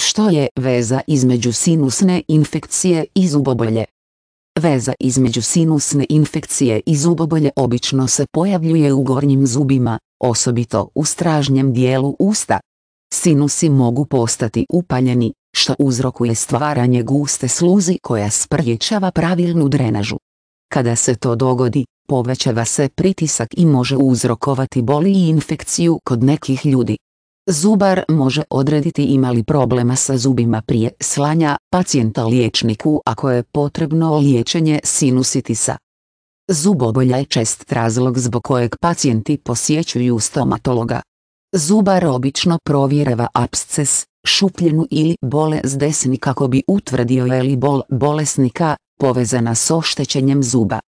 Što je veza između sinusne infekcije i zubobolje? Veza između sinusne infekcije i zubobolje obično se pojavljuje u gornjim zubima, osobito u stražnjem dijelu usta. Sinusi mogu postati upaljeni, što uzrokuje stvaranje guste sluzi koja sprječava pravilnu drenažu. Kada se to dogodi, povećava se pritisak i može uzrokovati boli i infekciju kod nekih ljudi. Zubar može odrediti ima li problema sa zubima prije slanja pacijenta liječniku ako je potrebno liječenje sinusitisa. Zubobolja je čest razlog zbog kojeg pacijenti posjećuju stomatologa. Zubar obično provjereva absces, šupljenu ili bolest desni kako bi utvrdio je li bol bolesnika povezana s oštećenjem zuba.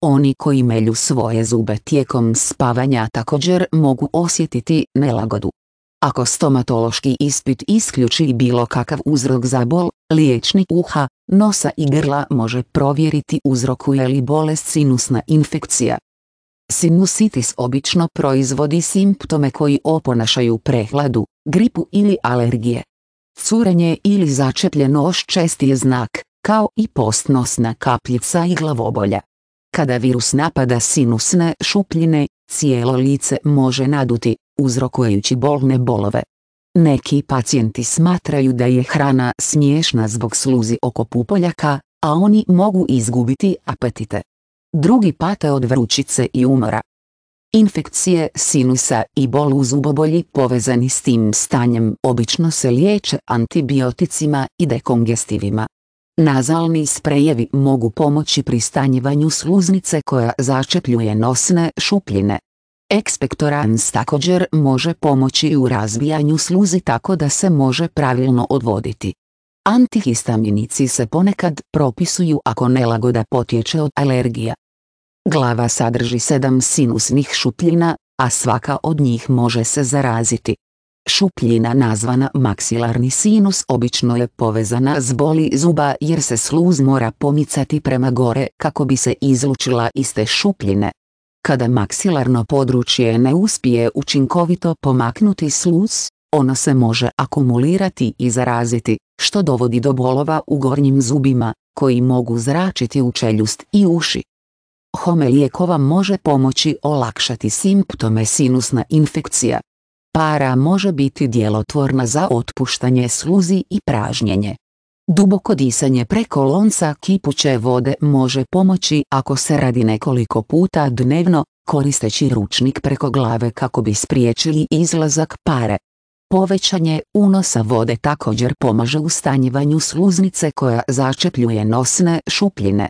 Oni koji melju svoje zube tijekom spavanja također mogu osjetiti nelagodu. Ako stomatološki ispit isključi bilo kakav uzrok za bol, liječnik uha, nosa i grla može provjeriti uzrokuje li bolest sinusna infekcija. Sinusitis obično proizvodi simptome koji oponašaju prehladu, gripu ili alergije. Curenje ili začepljenoš česti je znak, kao i postnosna kapljica i glavobolja. Kada virus napada sinusne šupljine, cijelo lice može naduti, uzrokujući bolne bolove. Neki pacijenti smatraju da je hrana smiješna zbog sluzi oko pupoljaka, a oni mogu izgubiti apetite. Drugi pate od vrućice i umora. Infekcije sinusa i bol u zubobolji povezani s tim stanjem obično se liječe antibioticima i dekongestivima. Nazalni sprejevi mogu pomoći pri stanjivanju sluznice koja začepljuje nosne šupljine. Ekspektorans također može pomoći u razbijanju sluzi tako da se može pravilno odvoditi. Antihistaminici se ponekad propisuju ako nelagoda potječe od alergija. Glava sadrži sedam sinusnih šupljina, a svaka od njih može se zaraziti. Šupljina nazvana maksilarni sinus obično je povezana s boli zuba jer se sluz mora pomicati prema gore kako bi se izlučila iz te šupljine. Kada maksilarno područje ne uspije učinkovito pomaknuti sluz, ono se može akumulirati i zaraziti, što dovodi do bolova u gornjim zubima, koji mogu zračiti u čeljust i uši. Home lijekova može pomoći olakšati simptome sinusna infekcija, para može biti djelotvorna za otpuštanje sluzi i pražnjenje. Duboko disanje preko lonca kipuće vode može pomoći ako se radi nekoliko puta dnevno, koristeći ručnik preko glave kako bi spriječili izlazak pare. Povećanje unosa vode također pomaže u stanjivanju sluznice koja začepljuje nosne šupljine.